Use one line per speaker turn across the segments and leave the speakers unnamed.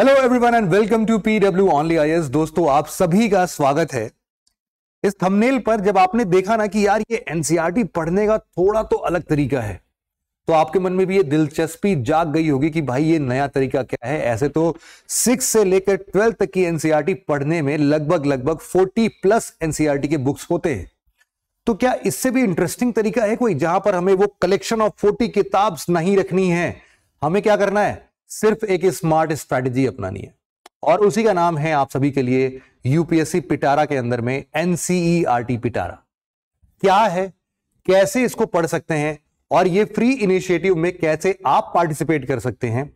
hello everyone and welcome to PW Only IAS दोस्तों आप सभी का स्वागत है इस थंबनेल पर जब आपने देखा ना कि यार ये एनसीईआरटी e पढ़ने का थोड़ा तो अलग तरीका है तो आपके मन में भी ये दिलचस्पी जाग गई होगी कि भाई ये नया तरीका क्या है ऐसे तो सिक्स से लेकर ट्वेल्थ तक की एनसीईआरटी e पढ़ने में लगभग लगभग फोर्टी प्लस एनसीईआरटी के बुक्स होते हैं तो क्या इससे भी इंटरेस्टिंग तरीका है कोई जहां पर हमें वो कलेक्शन ऑफ फोर्टी किताब नहीं रखनी है हमें क्या करना है सिर्फ एक स्मार्ट स्ट्रैटेजी अपनानी है और उसी का नाम है आप सभी के लिए यूपीएससी पिटारा के अंदर में एनसीईआरटी e पिटारा क्या है कैसे इसको पढ़ सकते हैं और ये फ्री इनिशिएटिव में कैसे आप पार्टिसिपेट कर सकते हैं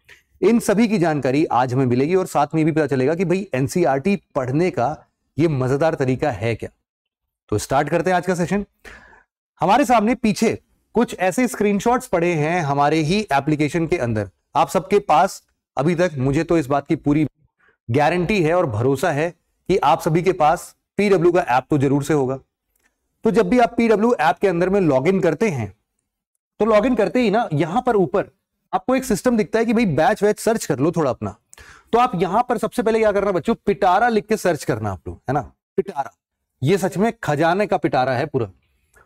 इन सभी की जानकारी आज हमें मिलेगी और साथ में भी पता चलेगा कि भाई एनसीईआरटी e पढ़ने का ये मजेदार तरीका है क्या तो स्टार्ट करते हैं आज का सेशन हमारे सामने पीछे कुछ ऐसे स्क्रीनशॉट्स पड़े हैं हमारे ही एप्लीकेशन के अंदर आप सबके पास अभी तक मुझे तो इस बात की पूरी गारंटी है और भरोसा है कि आप सभी के पास पीडब्ल्यू का ऐप तो जरूर से होगा तो जब भी आप पीडब्ल्यू ऐप के अंदर में लॉगिन करते हैं तो लॉगिन करते ही ना यहां पर ऊपर आपको एक सिस्टम दिखता है कि भाई बैच वैच सर्च कर लो थोड़ा अपना तो आप यहां पर सबसे पहले क्या करना बच्चों पिटारा लिख के सर्च करना आप लोग है ना पिटारा ये सच में खजाने का पिटारा है पूरा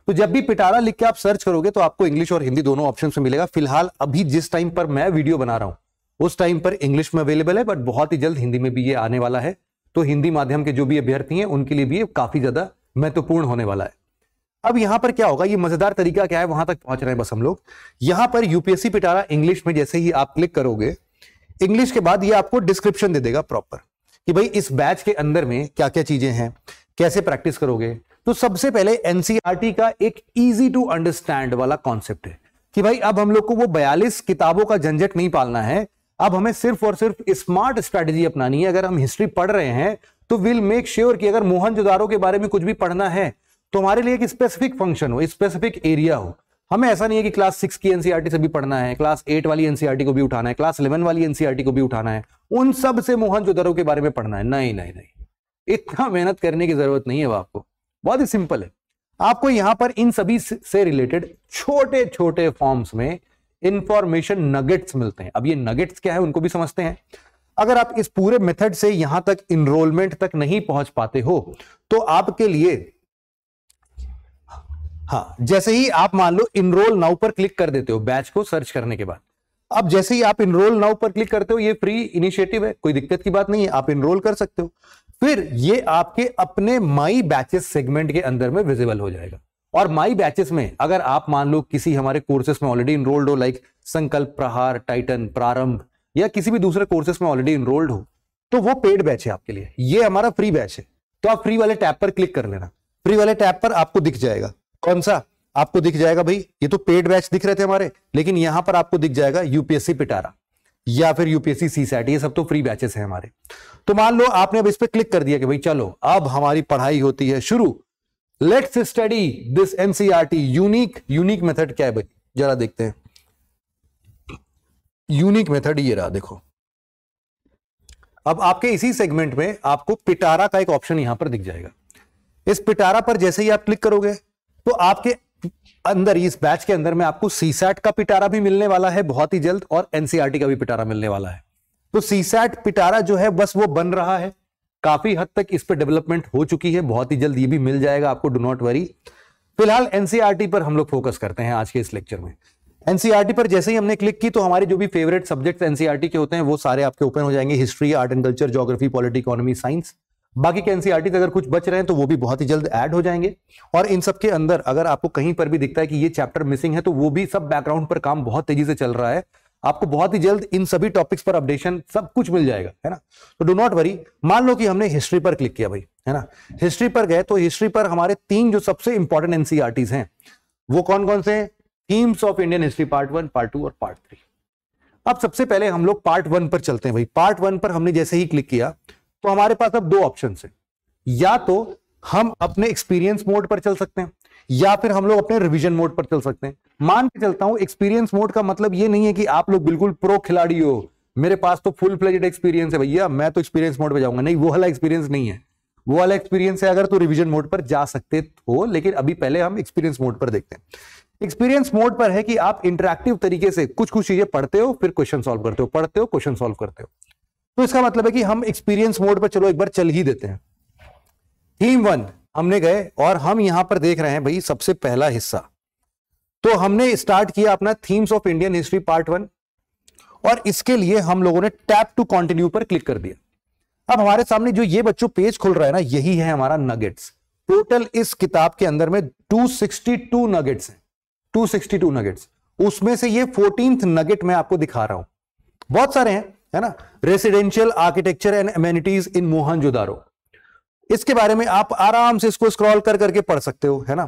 तो जब भी पिटारा लिख के आप सर्च करोगे तो आपको इंग्लिश और हिंदी दोनों ऑप्शन में मिलेगा फिलहाल अभी जिस टाइम पर मैं वीडियो बना रहा हूं उस टाइम पर इंग्लिश में अवेलेबल है बट बहुत ही जल्द हिंदी में भी ये आने वाला है तो हिंदी माध्यम के जो भी अभ्यर्थी हैं उनके लिए भी ये काफी ज्यादा महत्वपूर्ण होने वाला है अब यहां पर क्या होगा ये मजेदार तरीका क्या है वहां तक पहुंच रहे हैं बस हम लोग यहां पर यूपीएससी पिटारा इंग्लिश में जैसे ही आप क्लिक करोगे इंग्लिश के बाद ये आपको डिस्क्रिप्शन दे देगा प्रॉपर कि भाई इस बैच के अंदर में क्या क्या चीजें हैं कैसे प्रैक्टिस करोगे तो सबसे पहले एनसीआरटी e का एक इजी टू अंडरस्टैंड वाला कॉन्सेप्ट है कि भाई अब हम लोग को वो बयालीस किताबों का झंझट नहीं पालना है अब हमें सिर्फ और सिर्फ स्मार्ट स्ट्रेटेजी अपनानी है अगर हम हिस्ट्री पढ़ रहे हैं तो विल मेक श्योर कि अगर मोहन के बारे में कुछ भी पढ़ना है तो हमारे लिए एक स्पेसिफिक फंक्शन हो स्पेसिफिक एरिया हो हमें ऐसा नहीं है कि क्लास सिक्स की एनसीआरटी e से भी पढ़ना है क्लास एट वाली एनसीआरटी e को भी उठाना है क्लास इलेवन वाली एनसीआरटी को भी उठाना है उन सब से मोहन के बारे में पढ़ना है नहीं नहीं नहीं इतना मेहनत करने की जरूरत नहीं है आपको बहुत ही सिंपल है आपको यहां पर इन सभी से रिलेटेड छोटे छोटे फॉर्म्स में इंफॉर्मेशन नगेट्स मिलते हैं अब ये नगेट्स क्या है उनको भी समझते हैं अगर आप इस पूरे मेथड से यहां तक इनरोलमेंट तक नहीं पहुंच पाते हो तो आपके लिए हाँ जैसे ही आप मान लो इनरोल नाउ पर क्लिक कर देते हो बैच को सर्च करने के बाद अब जैसे ही आप इनरोल नाउ पर क्लिक करते हो ये फ्री इनिशिएटिव है कोई दिक्कत की बात नहीं है आप इनरोल कर सकते हो फिर ये आपके अपने माई बैचेस सेगमेंट के अंदर में विजिबल हो जाएगा और माई बैचेस में अगर आप मान लो किसी हमारे कोर्सेस में ऑलरेडी इनरोल्ड हो लाइक संकल्प प्रहार टाइटन प्रारंभ या किसी भी दूसरे कोर्सेस में ऑलरेडी इनरोल्ड हो तो वो पेड बैच है आपके लिए ये हमारा फ्री बैच है तो आप फ्री वाले टैप पर क्लिक कर लेना फ्री वाले टैप पर आपको दिख जाएगा कौन सा आपको दिख जाएगा भाई ये तो पेड बैच दिख रहे थे हमारे लेकिन यहां पर आपको दिख जाएगा यूपीएससी पिटारा या फिर यूपीएससी सी सैट ये सब तो फ्री बैचेस हैं हमारे तो मान लो आपने अब इस पर क्लिक कर दिया कि भाई चलो अब हमारी पढ़ाई होती है शुरू let's study this NCERT unique unique method क्या है भाई जरा देखते हैं यूनिक मेथड ये रहा देखो अब आपके इसी सेगमेंट में आपको पिटारा का एक ऑप्शन यहां पर दिख जाएगा इस पिटारा पर जैसे ही आप क्लिक करोगे तो आपके अंदर इस बैच के अंदर में आपको सीसैट का पिटारा भी मिलने वाला है बहुत ही जल्द और एनसीआरटी e का भी पिटारा मिलने वाला है तो सीसैट पिटारा जो है बस वो बन रहा है काफी हद तक इस पर डेवलपमेंट हो चुकी है बहुत ही जल्द ये भी मिल जाएगा आपको डो नॉट वरी फिलहाल एनसीआरटी e पर हम लोग फोकस करते हैं आज के इस लेक्चर में एनसीआरटी e पर जैसे ही हमने क्लिक की तो हमारे जो भी फेवरेट सब्जेक्ट एनसीआरटी के होते हैं वो सारे आपके ओपन हो जाएंगे history art and culture geography polity economy science बाकी के एनसीआर e अगर कुछ बच रहे हैं तो वो भी बहुत ही जल्द ऐड हो जाएंगे और इन सब के अंदर अगर आपको कहीं पर भी दिखता है कि ये चैप्टर मिसिंग है तो वो भी सब बैकग्राउंड पर काम बहुत तेजी से चल रहा है आपको बहुत ही जल्द इन सभी टॉपिक्स पर अपडेशन सब कुछ मिल जाएगा है ना तो डो नॉट वरी मान लो कि हमने हिस्ट्री पर क्लिक किया भाई है ना हिस्ट्री पर गए तो हिस्ट्री पर हमारे तीन जो सबसे इंपॉर्टेंट एनसीआरटीज e हैं वो कौन कौन से themes of Indian history part one part two और पार्ट थ्री अब सबसे पहले हम लोग पार्ट वन पर चलते हैं भाई पार्ट वन पर हमने जैसे ही क्लिक किया तो हमारे पास अब दो ऑप्शन है या तो हम अपने एक्सपीरियंस मोड पर चल सकते हैं या फिर हम लोग अपने रिविजन मोड पर चल सकते हैं मान के चलता हूं एक्सपीरियंस मोड का मतलब ये नहीं है कि आप लोग बिल्कुल प्रो खिलाड़ी हो मेरे पास तो फुल फ्लेजेड एक्सपीरियंस है भैया मैं तो एक्सपीरियंस मोड पर जाऊंगा नहीं वो वाला एक्सपीरियंस नहीं है वो वाला एक्सपीरियंस है अगर तो रिविजन मोड पर जा सकते हो लेकिन अभी पहले हम एक्सपीरियंस मोड पर देखते हैं एक्सपीरियंस मोड पर है कि आप इंटरेक्टिव तरीके से कुछ कुछ चीजें पढ़ते हो फिर क्वेश्चन सोल्व करते हो पढ़ते हो क्वेश्चन सोल्व करते हो तो इसका मतलब है कि हम एक्सपीरियंस मोड पर चलो एक बार चल ही देते हैं थीम वन हमने गए और हम यहां पर देख रहे हैं भाई सबसे पहला हिस्सा तो हमने स्टार्ट किया अपना themes of Indian history part one और इसके लिए हम लोगों ने टैप टू कंटिन्यू पर क्लिक कर दिया अब हमारे सामने जो ये बच्चों पेज खुल रहा है ना यही है हमारा नगेट्स टोटल इस किताब के अंदर में 262 नगेट्स हैं 262 नगेट्स उसमें से ये फोर्टींथ नगेट मैं आपको दिखा रहा हूं बहुत सारे हैं है ना residential architecture and amenities in Mohenjodaro इसके बारे में आप आराम से इसको स्क्रॉल कर करके पढ़ सकते हो है ना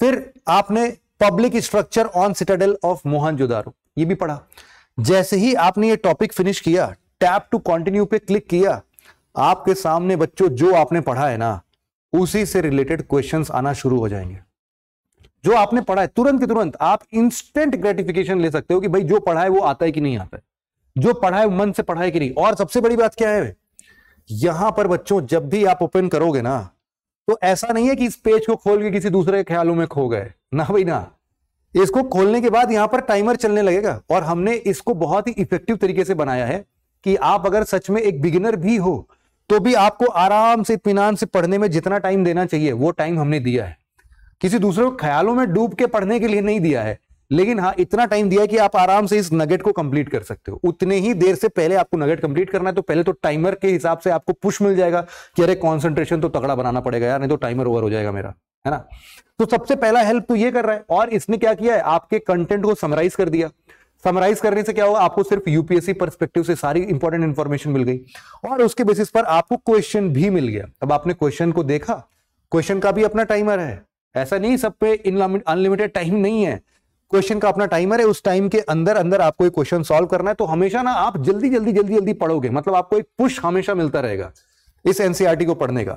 फिर आपने public structure on citadel of Mohenjodaro ये भी पढ़ा जैसे ही आपने ये टॉपिक फिनिश किया टैप टू कंटिन्यू पे क्लिक किया आपके सामने बच्चों जो आपने पढ़ा है ना उसी से रिलेटेड क्वेश्चन आना शुरू हो जाएंगे जो आपने पढ़ा है तुरंत के तुरंत आप इंस्टेंट ग्रेटिफिकेशन ले सकते हो कि भाई जो पढ़ा है वो आता है कि नहीं आता है जो पढ़ा है मन से पढ़ाई की कि नहीं और सबसे बड़ी बात क्या है यहां पर बच्चों जब भी आप ओपन करोगे ना तो ऐसा नहीं है कि इस पेज को खोल के किसी दूसरे ख्यालों में खो गए ना भाई ना इसको खोलने के बाद यहां पर टाइमर चलने लगेगा और हमने इसको बहुत ही इफेक्टिव तरीके से बनाया है कि आप अगर सच में एक बिगिनर भी हो तो भी आपको आराम से इतमान से पढ़ने में जितना टाइम देना चाहिए वो टाइम हमने दिया है किसी दूसरे को ख्यालों में डूब के पढ़ने के लिए नहीं दिया है लेकिन हाँ इतना टाइम दिया है कि आप आराम से इस नगेट को कंप्लीट कर सकते हो उतने ही देर से पहले आपको नगेट कंप्लीट करना है तो पहले तो टाइमर के हिसाब से आपको पुश मिल जाएगा कि अरे कॉन्सेंट्रेशन तो तगड़ा बनाना पड़ेगा यार नहीं तो टाइमर ओवर हो जाएगा मेरा है ना तो सबसे पहला हेल्प तो ये कर रहा है और इसने क्या किया है आपके कंटेंट को समराइज कर दिया समराइज करने से क्या होगा आपको सिर्फ यूपीएससी परस्पेक्टिव से सारी इंपॉर्टेंट इन्फॉर्मेशन मिल गई और उसके बेसिस पर आपको क्वेश्चन भी मिल गया अब आपने क्वेश्चन को देखा क्वेश्चन का भी अपना टाइमर है ऐसा नहीं सब पे अनलिमिटेड टाइम नहीं है क्वेश्चन का अपना टाइमर है उस टाइम के अंदर अंदर आपको एक क्वेश्चन सॉल्व करना है तो हमेशा ना आप जल्दी जल्दी जल्दी जल्दी पढ़ोगे मतलब आपको एक पुश हमेशा मिलता रहेगा इस एनसीआरटी e को पढ़ने का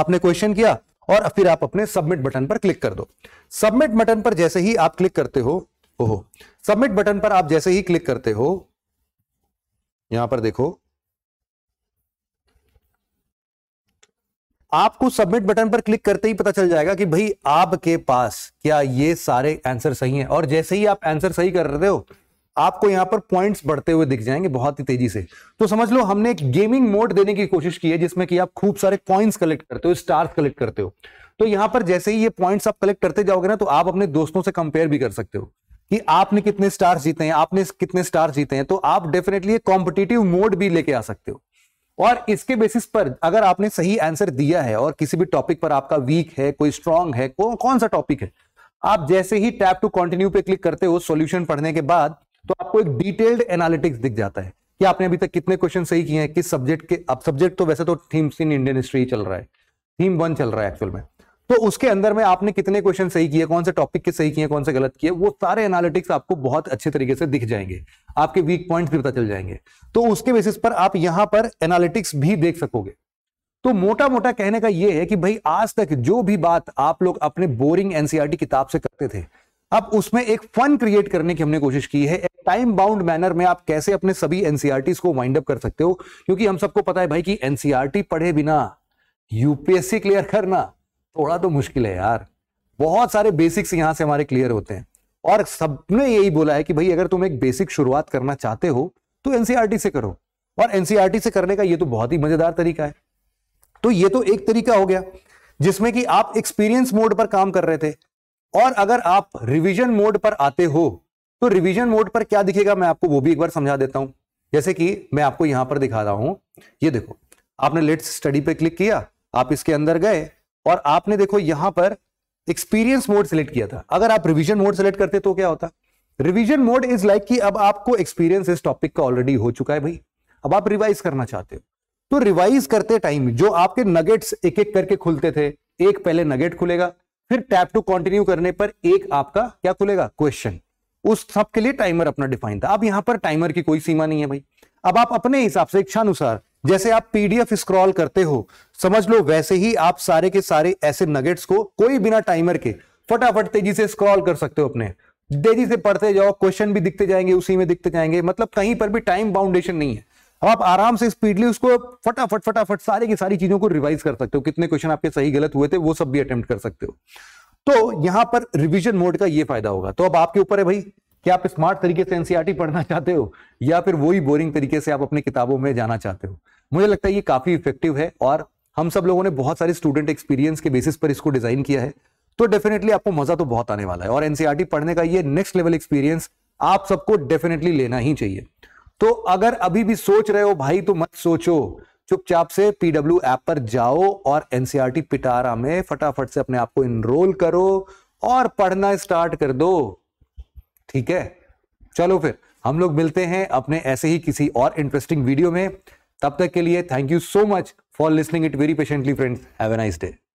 आपने क्वेश्चन किया और फिर आप अपने सबमिट बटन पर क्लिक कर दो सबमिट बटन पर जैसे ही आप क्लिक करते हो ओहो सबमिट बटन पर आप जैसे ही क्लिक करते हो यहां पर देखो आपको सबमिट बटन पर क्लिक करते ही पता चल जाएगा कि भाई आपके पास क्या ये सारे आंसर सही हैं और जैसे ही आप आंसर सही कर रहे हो आपको यहां पर पॉइंट्स बढ़ते हुए दिख जाएंगे बहुत ही तेजी से तो समझ लो हमने एक गेमिंग मोड देने की कोशिश की है जिसमें कि आप खूब सारे पॉइंट्स कलेक्ट करते हो स्टार्स कलेक्ट करते हो तो यहां पर जैसे ही ये पॉइंट्स आप कलेक्ट करते जाओगे ना तो आप अपने दोस्तों से कंपेयर भी कर सकते हो कि आपने कितने स्टार्स जीते हैं आपने कितने स्टार्स जीते हैं तो आप डेफिनेटली कॉम्पिटेटिव मोड भी लेके आ सकते हो और इसके बेसिस पर अगर आपने सही आंसर दिया है और किसी भी टॉपिक पर आपका वीक है कोई स्ट्रांग है कौन कौन सा टॉपिक है आप जैसे ही टैप टू कंटिन्यू पे क्लिक करते हो सॉल्यूशन पढ़ने के बाद तो आपको एक डिटेल्ड एनालिटिक्स दिख जाता है कि आपने अभी तक कितने क्वेश्चन सही किए हैं किस सब्जेक्ट के अब सब्जेक्ट तो वैसे तो थीम्स इन इंडियन हिस्ट्री चल रहा है थीम वन चल रहा है एक्चुअल में तो उसके अंदर में आपने कितने क्वेश्चन सही किए कौन से टॉपिक के सही किए कौन से गलत किए वो सारे एनालिटिक्स आपको बहुत अच्छे तरीके से दिख जाएंगे आपके वीक पॉइंट्स भी पता चल जाएंगे तो उसके बेसिस पर आप यहां पर एनालिटिक्स भी देख सकोगे तो मोटा मोटा कहने का यह है कि भाई आज तक जो भी बात आप लोग अपने बोरिंग एनसीआरटी e किताब से करते थे अब उसमें एक फन क्रिएट करने की हमने कोशिश की है टाइम बाउंड मैनर में आप कैसे अपने सभी एनसीआरटी e को वाइंड अप कर सकते हो क्योंकि हम सबको पता है भाई कि एनसीआरटी e पढ़े बिना यूपीएससी क्लियर करना थोड़ा तो मुश्किल है यार बहुत सारे बेसिक्स यहां से हमारे क्लियर होते हैं और सबने यही बोला है कि भाई अगर तुम एक बेसिक शुरुआत करना चाहते हो तो एनसीआरटी e से करो और एनसीआरटी e से करने का ये तो बहुत ही मजेदार तरीका है तो ये तो एक तरीका हो गया जिसमें कि आप एक्सपीरियंस मोड पर काम कर रहे थे और अगर आप रिविजन मोड पर आते हो तो रिविजन मोड पर क्या दिखेगा मैं आपको वो भी एक बार समझा देता हूं जैसे कि मैं आपको यहां पर दिखा रहा हूं ये देखो आपने लेट्स स्टडी पे क्लिक किया आप इसके अंदर गए और आपने देखो यहां पर एक्सपीरियंस मोड सिलेक्ट किया था अगर आप रिविजन मोड सिलेक्ट करते तो क्या होता रिविजन मोड इज लाइक कि अब आपको एक्सपीरियंस इस टॉपिक का ऑलरेडी हो चुका है भाई अब आप रिवाइज करना चाहते हो तो रिवाइज करते टाइम जो आपके नगेट्स एक एक करके खुलते थे एक पहले नगेट खुलेगा फिर टैप टू कंटिन्यू करने पर एक आपका क्या खुलेगा क्वेश्चन उस सब के लिए टाइमर अपना डिफाइन था अब यहां पर टाइमर की कोई सीमा नहीं है भाई अब आप अपने हिसाब से इच्छानुसार जैसे आप पीडीएफ स्क्रॉल करते हो समझ लो वैसे ही आप सारे के सारे ऐसे नगेट्स को कोई बिना टाइमर के फटाफट तेजी से स्क्रॉल कर सकते हो अपने तेजी से पढ़ते जाओ क्वेश्चन भी दिखते जाएंगे उसी में दिखते जाएंगे मतलब कहीं पर भी टाइम बाउंडेशन नहीं है अब आप आराम से स्पीडली उसको फटाफट फटाफट सारे की सारी चीजों को रिवाइज कर सकते हो कितने क्वेश्चन आपके सही गलत हुए थे वो सब भी अटेम्प्ट कर सकते हो तो यहां पर रिविजन मोड का ये फायदा होगा तो अब आपके ऊपर है भाई कि आप स्मार्ट तरीके से एनसीईआरटी e पढ़ना चाहते हो या फिर वही बोरिंग तरीके से आप अपने किताबों में जाना चाहते हो मुझे लगता है ये काफी इफेक्टिव है और हम सब लोगों ने बहुत सारे स्टूडेंट एक्सपीरियंस के बेसिस पर इसको डिजाइन किया है तो डेफिनेटली आपको मजा तो बहुत आने वाला है और एनसीआरटी e पढ़ने का ये नेक्स्ट लेवल एक्सपीरियंस आप सबको डेफिनेटली लेना ही चाहिए तो अगर अभी भी सोच रहे हो भाई तो मत सोचो चुपचाप से पीडब्ल्यू ऐप पर जाओ और एनसीआरटी e पिटारा में फटाफट से अपने आप को इनरोल करो और पढ़ना स्टार्ट कर दो ठीक है चलो फिर हम लोग मिलते हैं अपने ऐसे ही किसी और इंटरेस्टिंग वीडियो में तब तक के लिए thank you so much for listening it very patiently friends have a nice day